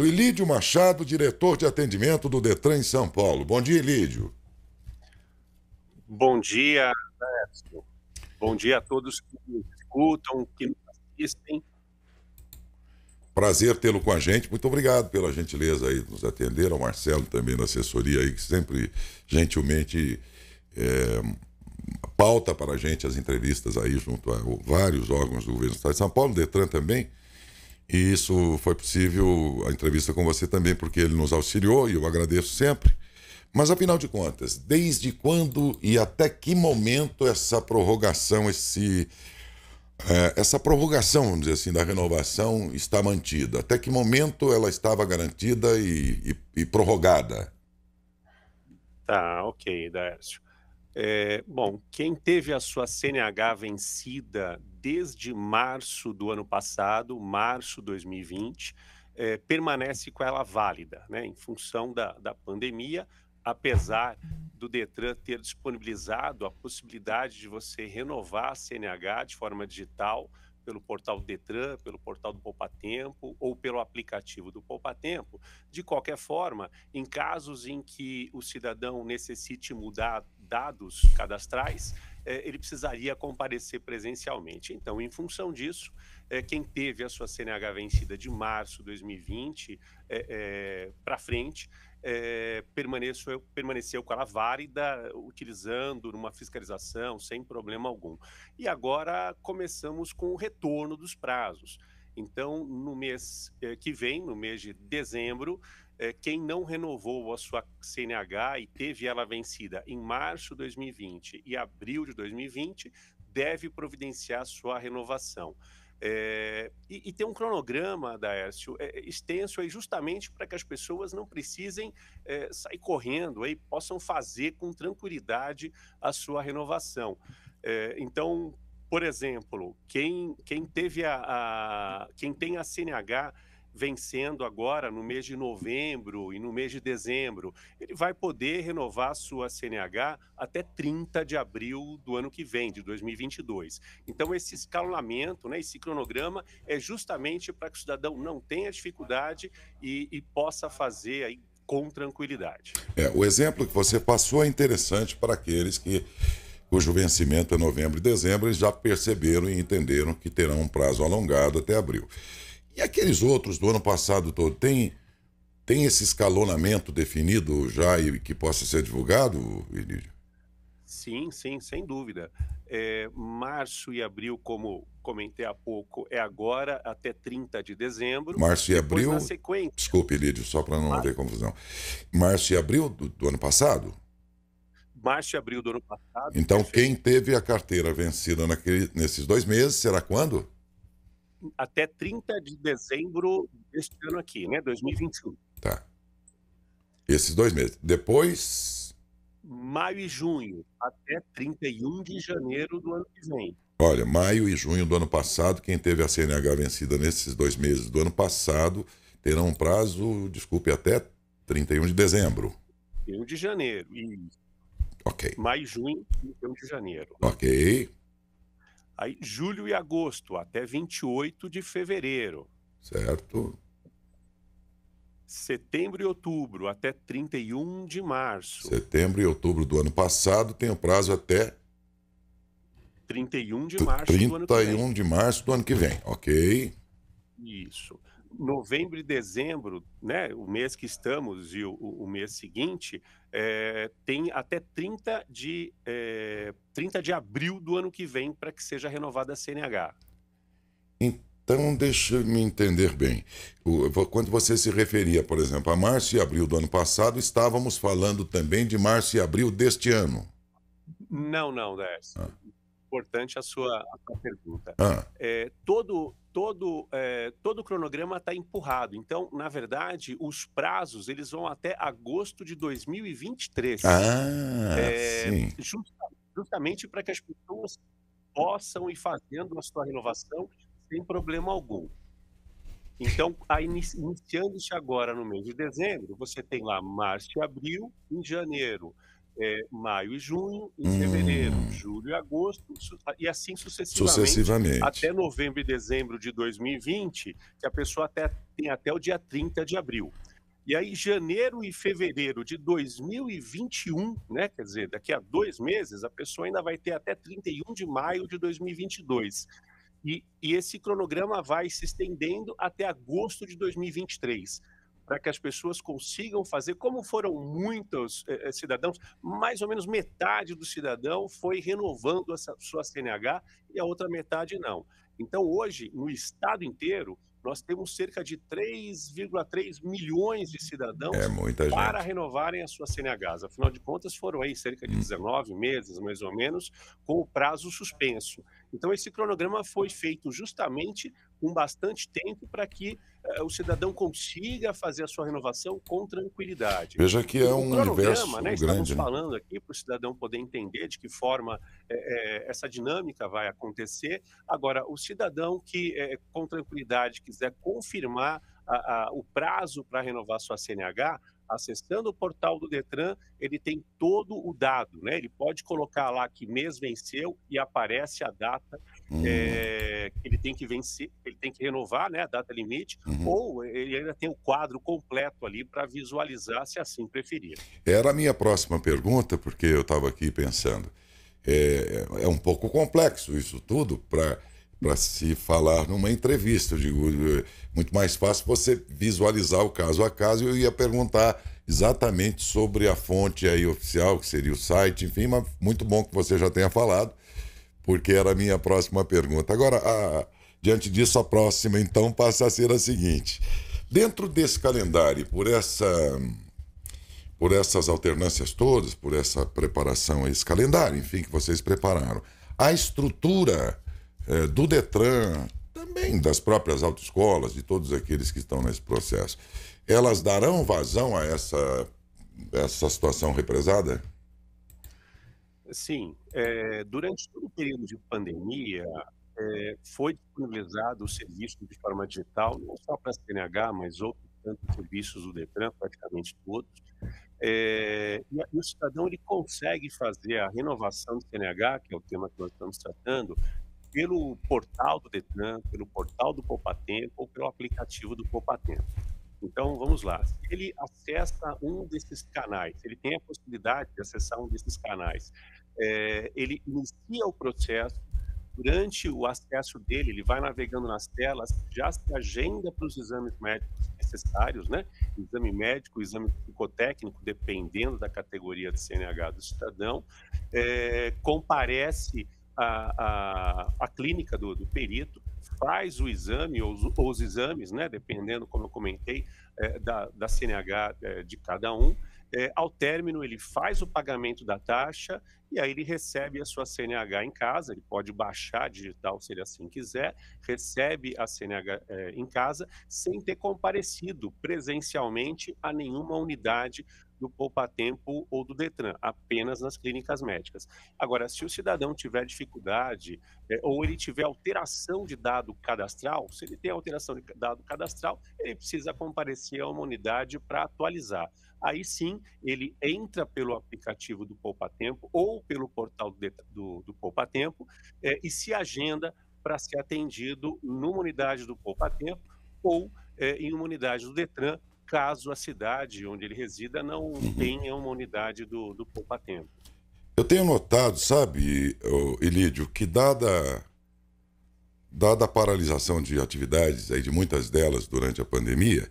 do Ilídio Machado, diretor de atendimento do Detran em São Paulo. Bom dia, Ilídio. Bom dia, Edson. Bom dia a todos que escutam, que nos assistem. Prazer tê-lo com a gente. Muito obrigado pela gentileza aí de nos atender, ao Marcelo também na assessoria aí, que sempre gentilmente é, pauta para a gente as entrevistas aí junto a vários órgãos do governo do Estado de São Paulo, Detran também. E isso foi possível, a entrevista com você também, porque ele nos auxiliou e eu agradeço sempre. Mas afinal de contas, desde quando e até que momento essa prorrogação, esse, é, essa prorrogação, vamos dizer assim, da renovação está mantida? Até que momento ela estava garantida e, e, e prorrogada? Tá, ok, Daércio. É, bom, quem teve a sua CNH vencida desde março do ano passado, março 2020, é, eh, permanece com ela válida, né, em função da, da pandemia, apesar do Detran ter disponibilizado a possibilidade de você renovar a CNH de forma digital pelo portal do Detran, pelo portal do Poupa Tempo ou pelo aplicativo do Poupa Tempo. De qualquer forma, em casos em que o cidadão necessite mudar dados cadastrais, é, ele precisaria comparecer presencialmente. Então, em função disso, é, quem teve a sua CNH vencida de março de 2020 é, para frente, permaneceu, permaneceu com ela válida, utilizando numa fiscalização sem problema algum. E agora começamos com o retorno dos prazos. Então, no mês que vem, no mês de dezembro, é, quem não renovou a sua CNH e teve ela vencida em março de 2020 e abril de 2020 deve providenciar sua renovação. É, e, e, tem um cronograma, Daércio, é, é, extenso aí justamente para que as pessoas não precisem é, sair correndo aí, possam fazer com tranquilidade a sua renovação. É, então, por exemplo, quem, quem teve a, a quem tem a CNH vencendo agora no mês de novembro e no mês de dezembro, ele vai poder renovar sua CNH até 30 de abril do ano que vem, de 2022. Então, esse escalonamento, né, esse cronograma é justamente para que o cidadão não tenha dificuldade e, e possa fazer aí com tranquilidade. É, o exemplo que você passou é interessante para aqueles que cujo vencimento é novembro e dezembro, eles já perceberam e entenderam que terão um prazo alongado até abril. E aqueles outros do ano passado todo, tem, tem esse escalonamento definido já e que possa ser divulgado, Elidio? Sim, sim, sem dúvida. É, março e abril, como comentei há pouco, é agora até 30 de dezembro. Março e abril. Na sequência. Desculpe, Lídio, só para não haver confusão. Março e abril do, do, ano passado? Março e abril do ano passado. Então, quem teve a carteira vencida naquele, nesses dois meses, será quando? até 30 de dezembro deste ano aqui, né? 2021. Tá. Esses dois meses. Depois. Maio e junho, até 31 de janeiro do ano que vem. Olha, maio e junho do ano passado, quem teve a CNH vencida nesses dois meses do ano passado terá um prazo, desculpe, até 31 de dezembro. 31 de janeiro. E... Ok. Maio, junho, 31 de janeiro. Ok. Aí julho e agosto, até 28 de fevereiro. Certo. Setembro e outubro, até 31 de março. Setembro e outubro do ano passado tem o prazo até 31 de março 31 do ano que vem. de março do ano que vem, ok? Isso novembro e dezembro, né, o mês que estamos e o, o mês seguinte, é, tem até 30 de, é, 30 de abril do ano que vem para que seja renovada a CNH. Então, deixa eu me entender bem. Quando você se referia, por exemplo, a março e abril do ano passado, estávamos falando também de março e abril deste ano. Não, não, Décio. Ah. Importante a sua, a sua pergunta. Ah. É, todo, todo, é, todo o cronograma está empurrado. Então, na verdade, os prazos eles vão até agosto de 2023. Ah, é, sim. Justamente, justamente para que as pessoas possam ir fazendo a sua renovação sem problema algum. Então, iniciando-se agora no mês de dezembro, você tem lá março e abril, em janeiro, é, maio e junho, em hum. fevereiro, julho e agosto, e assim sucessivamente, sucessivamente, até novembro e dezembro de 2020, que a pessoa até, tem até o dia 30 de abril. E aí, janeiro e fevereiro de 2021, né? Quer dizer, daqui a dois meses, a pessoa ainda vai ter até 31 de maio de 2022. E, e esse cronograma vai se estendendo até agosto de 2023 para que as pessoas consigam fazer, como foram muitos eh, eh, cidadãos, mais ou menos metade do cidadão foi renovando a sua CNH e a outra metade não. Então, hoje, no estado inteiro, nós temos cerca de 3,3 milhões de cidadãos é para gente. renovarem a sua CNH. Afinal de contas, foram aí cerca de 19 hum. meses, mais ou menos, com o prazo suspenso. Então, esse cronograma foi feito justamente com bastante tempo para que uh, o cidadão consiga fazer a sua renovação com tranquilidade. Veja que é um universo né, Estamos né? falando aqui para o cidadão poder entender de que forma é, essa dinâmica vai acontecer. Agora, o cidadão que é, com tranquilidade quiser confirmar a, a, o prazo para renovar sua CNH, acessando o portal do Detran, ele tem todo o dado, né? Ele pode colocar lá que mês venceu e aparece a data uhum. é, que ele tem que vencer, ele tem que renovar, né? A data limite, uhum. ou ele ainda tem o quadro completo ali para visualizar, se assim preferir. Era a minha próxima pergunta, porque eu estava aqui pensando. É, é um pouco complexo isso tudo para para se falar numa entrevista. Eu digo, é, muito mais fácil você visualizar o caso a caso. Eu ia perguntar exatamente sobre a fonte aí oficial, que seria o site, enfim, mas muito bom que você já tenha falado, porque era a minha próxima pergunta. Agora, a, diante disso, a próxima então passa a ser a seguinte. Dentro desse calendário, por essa por essas alternâncias todas, por essa preparação esse calendário, enfim, que vocês prepararam, a estrutura é, do Detran, também das próprias autoescolas, de todos aqueles que estão nesse processo, elas darão vazão a essa, essa situação represada? Sim. É, durante todo o período de pandemia, é, foi disponibilizado o serviço de forma digital, não só para a CNH, mas outros tantos serviços do Detran, praticamente todos. É, e o cidadão ele consegue fazer a renovação do CNH, que é o tema que nós estamos tratando, pelo portal do Detran, pelo portal do Poupatempo ou pelo aplicativo do Poupatempo. Então, vamos lá. Se ele acessa um desses canais, ele tem a possibilidade de acessar um desses canais, é, ele inicia o processo, durante o acesso dele, ele vai navegando nas telas, já se agenda para os exames médicos necessários, né? Exame médico, exame psicotécnico, dependendo da categoria de CNH do cidadão, é, comparece a, a, a clínica do, do, perito faz o exame ou os, ou os exames, né, dependendo, como eu comentei, é, da, da CNH é, eh, de cada um, é, ao término, ele faz o pagamento da taxa e aí ele recebe a sua CNH em casa, ele pode baixar digital se ele assim quiser, recebe a CNH é, em casa sem ter comparecido presencialmente a nenhuma unidade do poupatempo ou do Detran, apenas nas clínicas médicas. Agora, se o cidadão tiver dificuldade é, ou ele tiver alteração de dado cadastral, se ele tem alteração de dado cadastral, ele precisa comparecer a uma unidade para atualizar aí sim ele entra pelo aplicativo do Poupa Tempo ou pelo portal do, do, Poupa Tempo é, e se agenda para ser atendido numa unidade do Poupa Tempo ou é, em uma unidade do Detran, caso a cidade onde ele resida não uhum. tenha uma unidade do, do Poupa Tempo. Eu tenho notado, sabe, Elídio, que dada dada a paralisação de atividades aí de muitas delas durante a pandemia,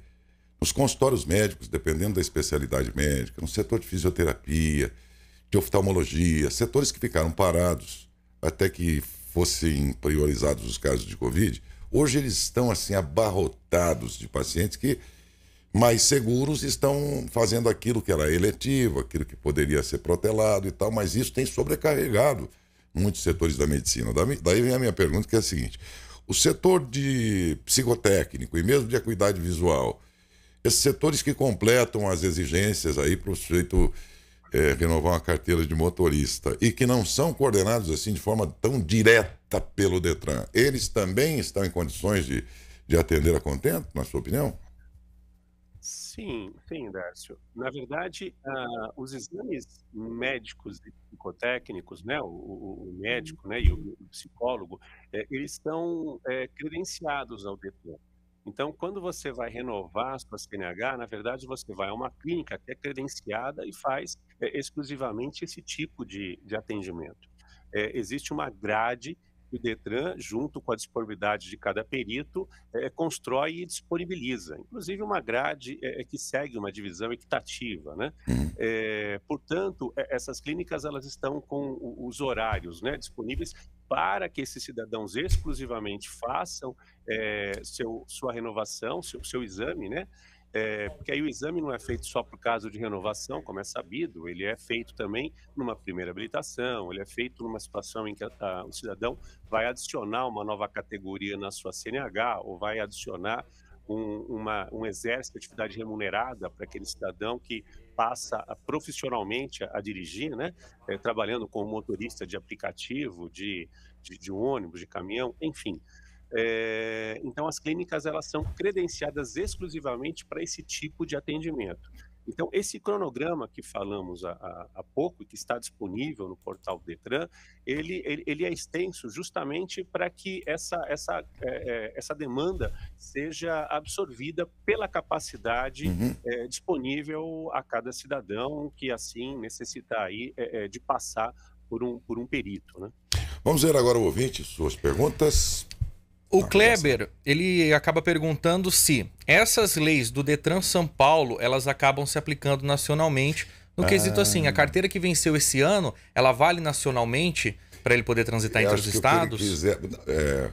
nos consultórios médicos, dependendo da especialidade médica, no setor de fisioterapia, de oftalmologia, setores que ficaram parados até que fossem priorizados os casos de Covid, hoje eles estão assim abarrotados de pacientes que mais seguros estão fazendo aquilo que era eletivo, aquilo que poderia ser protelado e tal, mas isso tem sobrecarregado muitos setores da medicina. Daí vem a minha pergunta, que é a seguinte: o setor de psicotécnico e mesmo de acuidade visual esses setores que completam as exigências aí para o sujeito é, renovar uma carteira de motorista e que não são coordenados assim de forma tão direta pelo Detran, eles também estão em condições de, de atender a contento, na sua opinião? Sim, sim, Dárcio. Na verdade, uh, os exames médicos e psicotécnicos, né, o, o, o médico né, e o, o psicólogo, é, eles estão é, credenciados ao Detran. Então, quando você vai renovar a sua CNH, na verdade você vai a uma clínica que é credenciada e faz é, exclusivamente esse tipo de, de atendimento. É, existe uma grade que o Detran, junto com a disponibilidade de cada perito, é, constrói e disponibiliza, inclusive uma grade é, que segue uma divisão equitativa, né? É, portanto, essas clínicas elas estão com os horários né, disponíveis para que esses cidadãos exclusivamente façam seu, sua renovação, seu, seu exame, né? É, porque aí o exame não é feito só por caso de renovação, como é sabido, ele é feito também numa primeira habilitação, ele é feito numa situação em que a, a, o cidadão vai adicionar uma nova categoria na sua CNH ou vai adicionar um, uma, um exército de atividade remunerada para aquele cidadão que passa a, profissionalmente a, dirigir, né? É, trabalhando como motorista de aplicativo, de, de, de ônibus, de caminhão, enfim. É, então, as clínicas elas são credenciadas exclusivamente para esse tipo de atendimento. Então, esse cronograma que falamos há, pouco e que está disponível no portal do Detran, ele, ele, ele, é extenso justamente para que essa, essa, é, essa demanda seja absorvida pela capacidade uhum. é, disponível a cada cidadão que assim necessitar aí, é, de passar por um, por um perito. Né? Vamos ver agora, ouvinte, suas perguntas. O é assim. Kleber, ele acaba perguntando se essas leis do Detran São Paulo, elas acabam se aplicando nacionalmente, no ah. quesito assim, a ah. carteira que venceu esse ano, ela vale nacionalmente para ele poder transitar eu entre os estados? Quiser, é, é,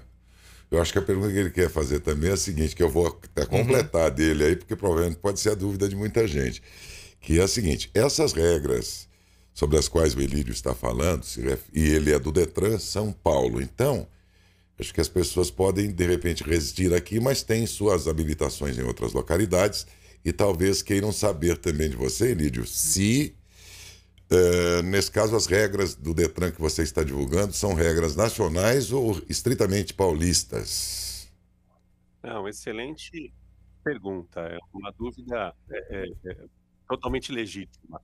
eu acho que a pergunta que ele quer fazer também é a seguinte, que eu vou até uhum. completar uhum. dele aí, porque provavelmente pode ser a dúvida de muita gente, que é a seguinte, essas regras sobre as quais o Elírio está falando, e ele é do Detran São Paulo, então Acho que as pessoas podem, de repente, residir aqui, mas têm suas habilitações em outras localidades e talvez queiram saber também de você, Lídio, se, uh, nesse caso, as regras do Detran que você está divulgando são regras nacionais ou estritamente paulistas? Não, excelente pergunta. É uma dúvida é, é, é totalmente legítima.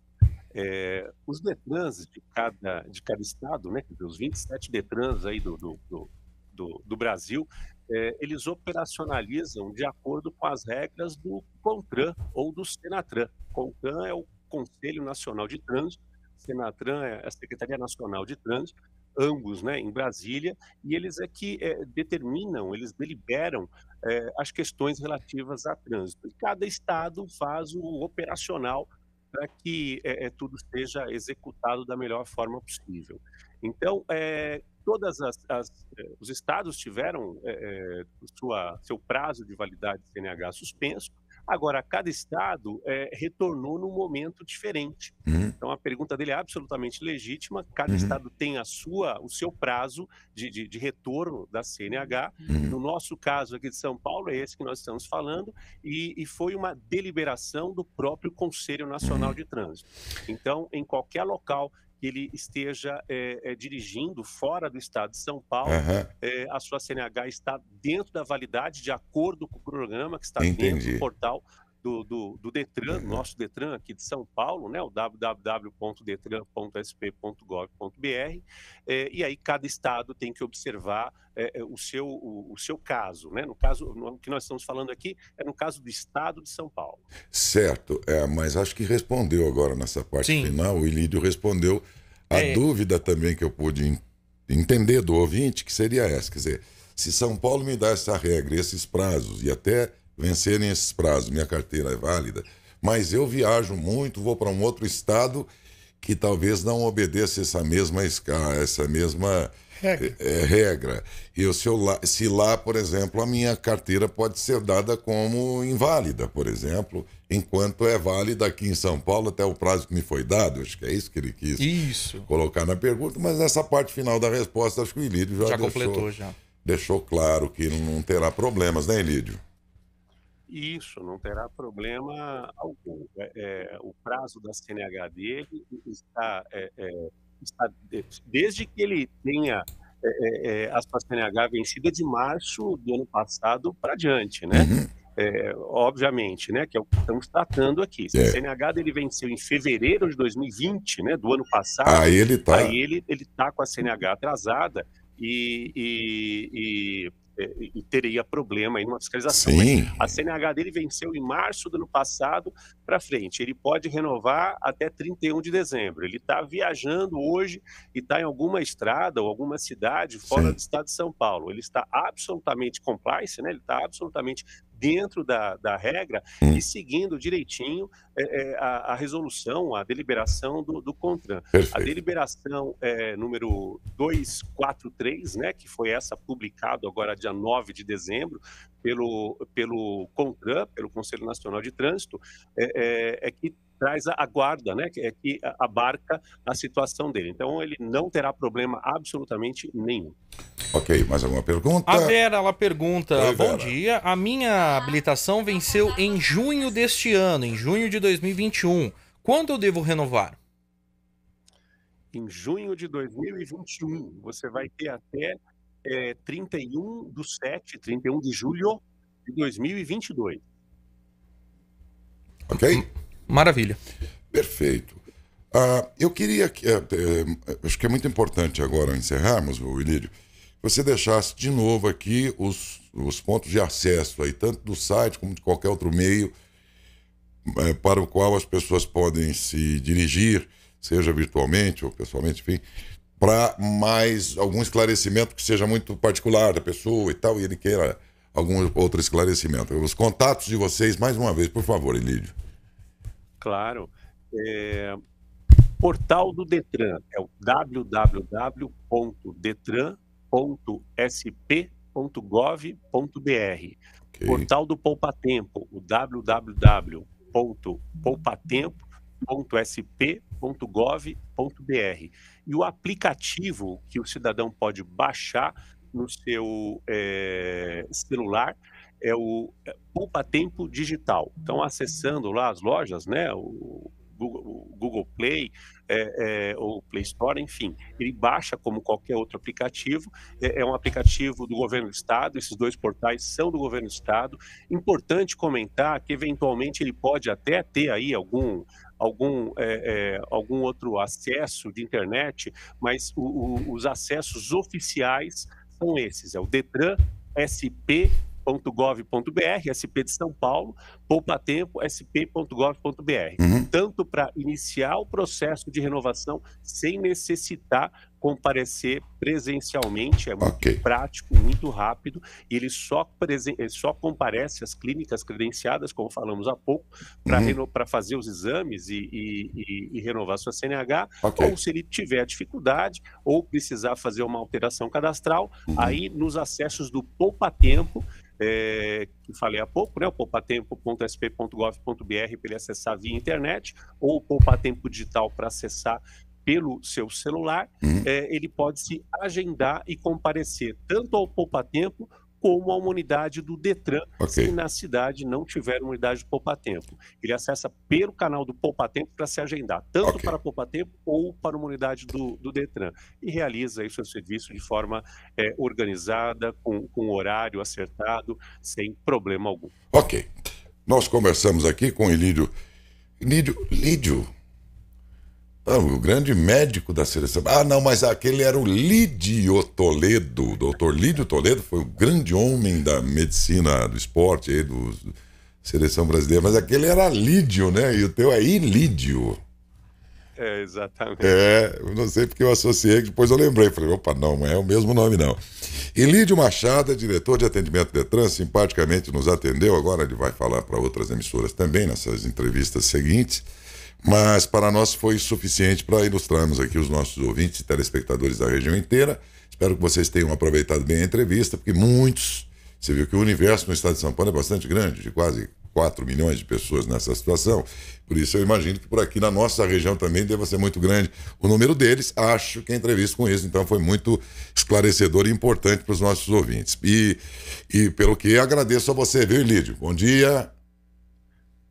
É, os Detrans de cada, de cada estado, né, os 27 Detrans aí do, do, do do, do Brasil, é, eles operacionalizam de acordo com as regras do CONTRAN ou do SENATRAN. CONTRAN é o Conselho Nacional de Trânsito, SENATRAN é a Secretaria Nacional de Trânsito, ambos né, em Brasília, e eles é que é, determinam, eles deliberam é, as questões relativas a trânsito. E cada estado faz o operacional para que é, é, tudo seja executado da melhor forma possível. Então, é, todas as, as eh, os estados tiveram é, sua, seu prazo de validade de CNH suspenso. Agora, cada estado é, retornou num momento diferente. Uhum. Então, a pergunta dele é absolutamente legítima. Cada uhum. estado tem a sua, o seu prazo de, de, de retorno da CNH. Uhum. No nosso caso aqui de São Paulo, é esse que nós estamos falando, e, e foi uma deliberação do próprio Conselho Nacional uhum. de Trânsito. Então, em qualquer local ele esteja é, é, dirigindo fora do estado de São Paulo, uhum. é, a sua CNH está dentro da validade, de acordo com o programa que está Entendi. dentro do portal do, do, do Detran, nosso Detran aqui de São Paulo, né, o www.detran.sp.gov.br, é, e aí cada estado tem que observar é, é, o, seu, o, o, seu caso, né, no caso, no, o que nós estamos falando aqui é no caso do estado de São Paulo. Certo, é, mas acho que respondeu agora nessa parte Sim. final, o Ilídio respondeu a é. dúvida também que eu pude entender do ouvinte, que seria essa, quer dizer, se São Paulo me dá essa regra, esses prazos e até vencerem esses prazos. Minha carteira é válida. Mas eu viajo muito, vou para um outro estado que talvez não obedeça essa mesma escala, essa mesma regra. É, regra. E se, eu lá, se lá, por exemplo, a minha carteira pode ser dada como inválida, por exemplo, enquanto é válida aqui em São Paulo até o prazo que me foi dado, acho que é isso que ele quis isso. colocar na pergunta, mas nessa parte final da resposta, acho que o Ilírio já, já deixou, completou já. Deixou claro que não terá problemas, né, Ilírio? Isso, não terá problema algum. É, é o prazo da CNH dele está, é, é, está desde que ele tenha é, é, a sua CNH vencida de março do ano passado para diante, né? Uhum. É, obviamente, né, que é o que estamos tratando aqui. Se é. CNH dele venceu em fevereiro de 2020, né, do ano passado, aí ele está aí ele, ele tá com a CNH atrasada e, e, e é, e teria problema aí numa fiscalização. Sim. A CNH dele venceu em março do ano passado, para frente. Ele pode renovar até 31 de dezembro. Ele está viajando hoje e está em alguma estrada ou alguma cidade fora Sim. do estado de São Paulo. Ele está absolutamente compliance, né? ele está absolutamente dentro da, da regra hum. e seguindo direitinho é, é, a, a, resolução, a deliberação do, do CONTRAN. Perfeito. A deliberação é, número 243, né, que foi essa publicada agora dia 9 de dezembro, pelo, pelo CONTRAN, pelo Conselho Nacional de Trânsito, é, é, é que traz a, guarda, né, é que abarca a situação dele. Então, ele não terá problema absolutamente nenhum. Ok, mais alguma pergunta? A Vera, ela pergunta: Oi, Bom dia, a minha habilitação venceu em junho deste ano, em junho de 2021. Quando eu devo renovar? Em junho de 2021, você vai ter até é, 31 do 7, 31 de julho de 2022. Ok? Hum, maravilha. Perfeito. Uh, eu queria, uh, uh, acho que é muito importante agora encerrarmos, que você deixasse de novo aqui os, os pontos de acesso aí, tanto do site como de qualquer outro meio eh, para o qual as pessoas podem se dirigir, seja virtualmente ou pessoalmente, enfim, para mais algum esclarecimento que seja muito particular da pessoa e tal, e ele queira algum outro esclarecimento. Os contatos de vocês, mais uma vez, por favor, Elídio. Claro. É... Portal do Detran é o www.detran.sp.gov.br. Okay. Portal do Poupatempo, o www.poupatempo www.sp.gov.br. E o aplicativo que o cidadão pode baixar no seu é, celular é o é, Poupa Tempo Digital. Então, acessando lá as lojas, né, o Google, Play é, é, ou Play Store, enfim, ele baixa como qualquer outro aplicativo. É, é, um aplicativo do governo do estado. Esses dois portais são do governo do estado. Importante comentar que eventualmente ele pode até ter aí algum algum, é, é, algum outro acesso de internet, mas o, o, os acessos oficiais são esses: é o Detran SP sp.gov.br, SP de São Paulo, poupa tempo, sp.gov.br. Uhum. Tanto para iniciar o processo de renovação sem necessitar comparecer presencialmente, é muito okay. prático, muito rápido, e ele só, ele só comparece às clínicas credenciadas, como falamos há pouco, para uhum. fazer os exames e, e, e, e renovar sua CNH, okay. ou se ele tiver dificuldade ou precisar fazer uma alteração cadastral, uhum. aí nos acessos do Poupa Tempo, é, que falei há pouco, né, o poupatempo.sp.gov.br para ele acessar via internet, ou o Poupatempo Digital para acessar pelo seu celular, uhum. é, ele pode se agendar e comparecer tanto ao Tempo como a uma unidade do Detran, okay. se na cidade não tiver unidade do Tempo Ele acessa pelo canal do Tempo para se agendar, tanto okay. para Tempo ou para uma unidade do, do Detran. E realiza aí seu serviço de forma é, organizada, com, com horário acertado, sem problema algum. Ok. Nós conversamos aqui com Elídio. Lídio, Lídio, ah, o grande médico da seleção. Ah, não, mas aquele era o Lídio Toledo. O doutor Lídio Toledo foi o grande homem da medicina, do esporte, aí, do seleção brasileira. Mas aquele era Lídio, né? E o teu é Ilídio. É, exatamente. É, eu não sei porque eu associei, depois eu lembrei. Falei, opa, não, não é o mesmo nome, não. Ilídio Machado é diretor de atendimento Trans simpaticamente nos atendeu. Agora ele vai falar para outras emissoras também nessas entrevistas seguintes mas para nós foi suficiente para ilustrarmos aqui os nossos ouvintes e telespectadores da região inteira. Espero que vocês tenham aproveitado bem a entrevista, porque muitos. Você viu que o universo no estado de São Paulo é bastante grande, de quase 4 milhões de pessoas nessa situação. Por isso, eu imagino que por aqui na nossa região também deva ser muito grande o número deles. Acho que a entrevista com eles, então, foi muito esclarecedora e importante para os nossos ouvintes. E, e pelo que agradeço a você, viu, Lídio? Bom dia.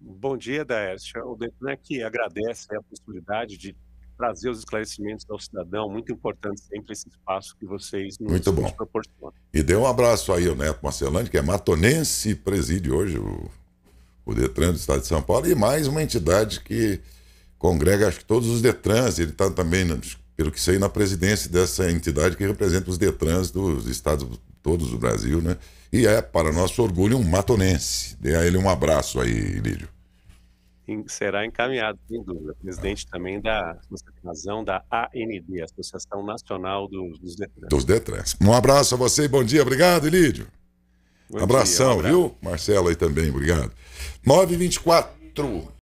Bom dia, Daércio. O é que agradece a possibilidade de trazer os esclarecimentos ao cidadão. Muito importante sempre esse espaço que vocês nos, Muito bom. proporcionam. E dê um abraço aí ao Neto Marcelante, que é matonense, preside hoje o, o DETRAN do Estado de São Paulo, e mais uma entidade que congrega, acho que todos os DETRANs. Ele está também, pelo que sei, na presidência dessa entidade que representa os DETRANs dos estados todos do Brasil, né? E é, para nosso orgulho, um matonense. Dê a ele um abraço aí, Lídio. Será encaminhado, sem dúvida. Presidente ah. também da razão da AND, Associação Nacional dos, dos Detrans. Dos Detrans. Um abraço a você e bom dia. Obrigado, Lídio. Abração, dia, um viu? Marcelo aí também, obrigado. 924.